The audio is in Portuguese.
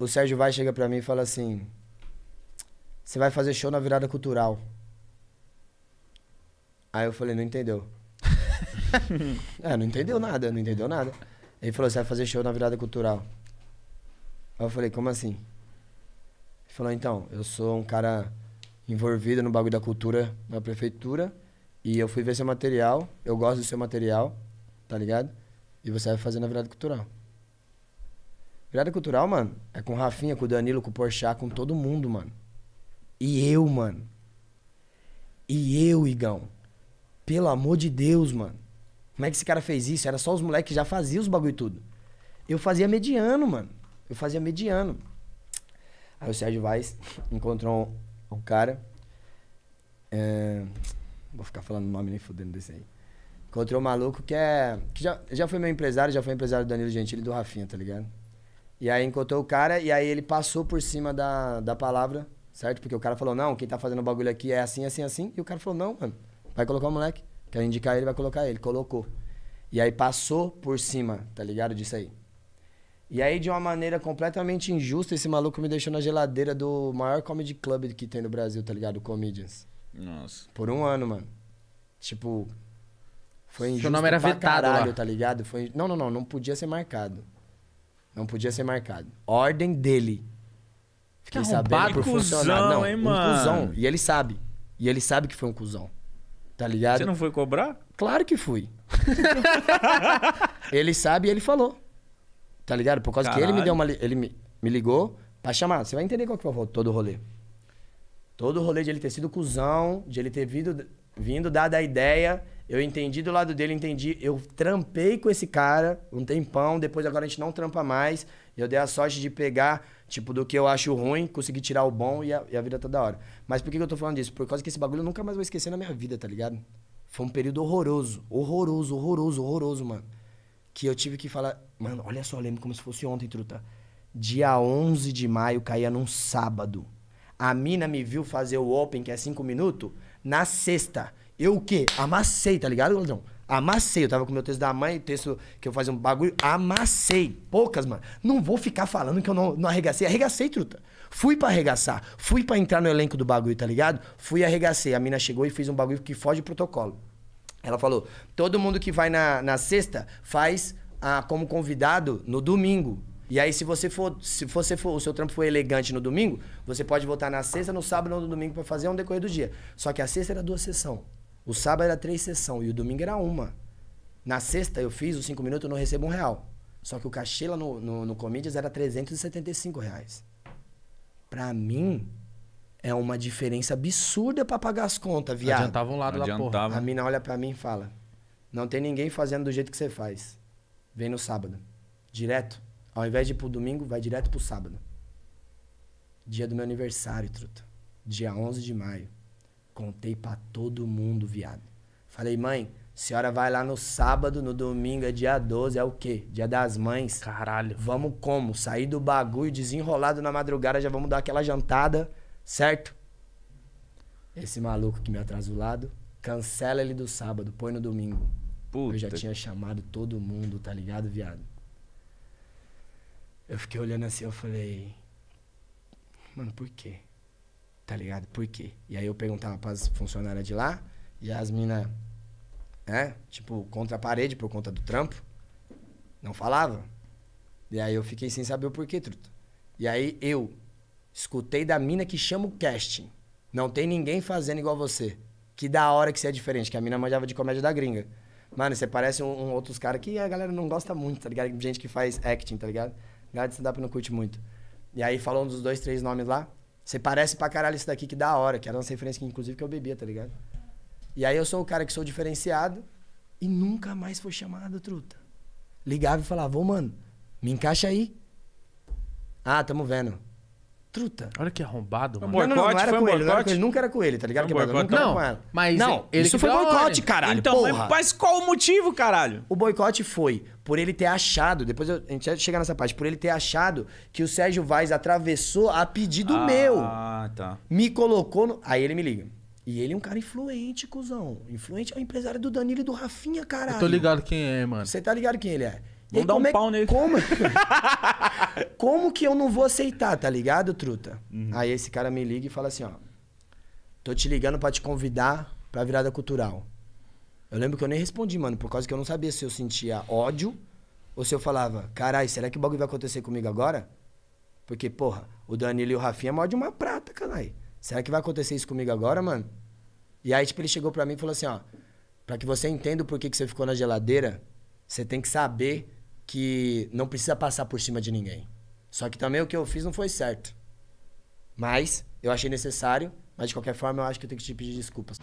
o Sérgio vai chega para mim e fala assim: Você vai fazer show na virada cultural. Aí eu falei, não entendeu. é, não entendeu nada, não entendeu nada. Ele falou, você vai fazer show na virada cultural. Aí eu falei, como assim? Ele falou, então, eu sou um cara envolvido no bagulho da cultura na prefeitura e eu fui ver seu material, eu gosto do seu material, tá ligado? E você vai fazer na virada cultural. Virada cultural, mano, é com o Rafinha, com o Danilo, com o Porchat, com todo mundo, mano. E eu, mano. E eu, Igão. Pelo amor de Deus, mano. Como é que esse cara fez isso? Era só os moleques que já faziam os bagulho e tudo. Eu fazia mediano, mano. Eu fazia mediano. Aí o Sérgio Vaz encontrou um, um cara. É... Vou ficar falando o nome nem fudendo desse aí. Encontrou um maluco que é. Que já, já foi meu empresário, já foi empresário do Danilo Gentili e do Rafinha, tá ligado? E aí encontrou o cara e aí ele passou por cima da, da palavra, certo? Porque o cara falou, não, quem tá fazendo o bagulho aqui é assim, assim, assim. E o cara falou, não, mano, vai colocar o moleque. Quer indicar ele, vai colocar ele. Colocou. E aí passou por cima, tá ligado? Disso aí. E aí, de uma maneira completamente injusta, esse maluco me deixou na geladeira do maior comedy club que tem no Brasil, tá ligado? Comedians. Nossa. Por um ano, mano. Tipo. Foi injusto. Seu nome era vetado. Caralho, lá. tá ligado? Foi... Não, não, não. Não podia ser marcado. Não podia ser marcado. Ordem dele. Fiquei é sabendo por cuzão, Não, hein, mano? Um cuzão. E ele sabe. E ele sabe que foi um cuzão. Tá ligado? Você não foi cobrar? Claro que fui. ele sabe e ele falou. Tá ligado? Por causa Caralho. que ele me deu uma. Li... Ele me, me ligou pra chamar. Você vai entender qual que foi todo o rolê. Todo o rolê de ele ter sido cuzão, de ele ter vindo, vindo dado a ideia eu entendi do lado dele, entendi. Eu trampei com esse cara um tempão, depois agora a gente não trampa mais. Eu dei a sorte de pegar, tipo, do que eu acho ruim, conseguir tirar o bom e a, e a vida tá da hora. Mas por que, que eu tô falando disso? Por causa que esse bagulho eu nunca mais vou esquecer na minha vida, tá ligado? Foi um período horroroso, horroroso, horroroso, horroroso, mano. Que eu tive que falar, mano, olha só, eu lembro como se fosse ontem, truta. Dia 11 de maio caía num sábado. A mina me viu fazer o open, que é 5 minutos, na sexta. Eu o quê? Amassei, tá ligado, Gordão? Amassei. Eu tava com meu texto da mãe, texto que eu fazia um bagulho. Amassei. Poucas, mano. Não vou ficar falando que eu não, não arregacei. Arregacei, truta. Fui para arregaçar. Fui para entrar no elenco do bagulho, tá ligado? Fui arregacei. A mina chegou e fez um bagulho que foge do protocolo. Ela falou: todo mundo que vai na, na sexta faz ah, como convidado no domingo. E aí, se você for, se você for, o seu trampo for elegante no domingo, você pode voltar na sexta, no sábado ou no domingo para fazer um decorrer do dia. Só que a sexta era duas sessões. O sábado era três sessões e o domingo era uma. Na sexta eu fiz os cinco minutos, e não recebo um real. Só que o cachê lá no, no, no Comedians era 375 reais. Pra mim, é uma diferença absurda para pagar as contas, viado. Adiantava um lado Adiantava. da porra. A mina olha para mim e fala: Não tem ninguém fazendo do jeito que você faz. Vem no sábado. Direto. Ao invés de ir pro domingo, vai direto pro sábado. Dia do meu aniversário, truta. Dia 11 de maio. Contei para todo mundo, viado. Falei, mãe, senhora vai lá no sábado, no domingo, é dia 12, é o quê? Dia das mães. Caralho. Vamos como? Sair do bagulho, desenrolado na madrugada, já vamos dar aquela jantada, certo? Esse maluco que me atrasa o lado, cancela ele do sábado, põe no domingo. Puta. Eu já tinha chamado todo mundo, tá ligado, viado? Eu fiquei olhando assim, eu falei. Mano, por quê? tá ligado? Por quê? E aí eu perguntava as funcionárias de lá, e as minas, né? Tipo, contra a parede por conta do trampo. Não falava. E aí eu fiquei sem saber o porquê, truta. E aí eu escutei da mina que chama o casting. Não tem ninguém fazendo igual você. Que da hora que você é diferente, que a mina manjava de comédia da gringa. Mano, você parece um, um outros caras que a galera não gosta muito, tá ligado? Gente que faz acting, tá ligado? A galera de stand-up não curte muito. E aí falou um dos dois, três nomes lá. Você parece pra caralho isso daqui, que da hora, que era uma referência que, inclusive, que eu bebia, tá ligado? E aí eu sou o cara que sou diferenciado e nunca mais foi chamado, truta. Ligava e falava, ô mano, me encaixa aí. Ah, tamo vendo. Truta. Olha que arrombado, mano. Não, não, não, não era, com ele, não era com ele, nunca era com ele, tá ligado? Que boicote, não, com ela. Mas não, ele isso foi boicote, caralho. Então, porra. mas qual o motivo, caralho? O boicote foi por ele ter achado, depois eu, a gente vai chegar nessa parte, por ele ter achado que o Sérgio Vaz atravessou a pedido ah, meu. Ah, tá. Me colocou no. Aí ele me liga. E ele é um cara influente, cuzão. Influente é o empresário do Danilo e do Rafinha, caralho. Eu tô ligado quem é, mano. Você tá ligado quem ele é? Vamos dar um é... pau nele. Como... como que eu não vou aceitar, tá ligado, truta? Uhum. Aí esse cara me liga e fala assim, ó. Tô te ligando para te convidar pra virada cultural. Eu lembro que eu nem respondi, mano, por causa que eu não sabia se eu sentia ódio ou se eu falava, carai, será que o bagulho vai acontecer comigo agora? Porque, porra, o Danilo e o Rafinha é de uma prata, carai. Será que vai acontecer isso comigo agora, mano? E aí, tipo, ele chegou pra mim e falou assim, ó, pra que você entenda o porquê que você ficou na geladeira, você tem que saber que não precisa passar por cima de ninguém. Só que também o que eu fiz não foi certo. Mas eu achei necessário, mas de qualquer forma eu acho que eu tenho que te pedir desculpas.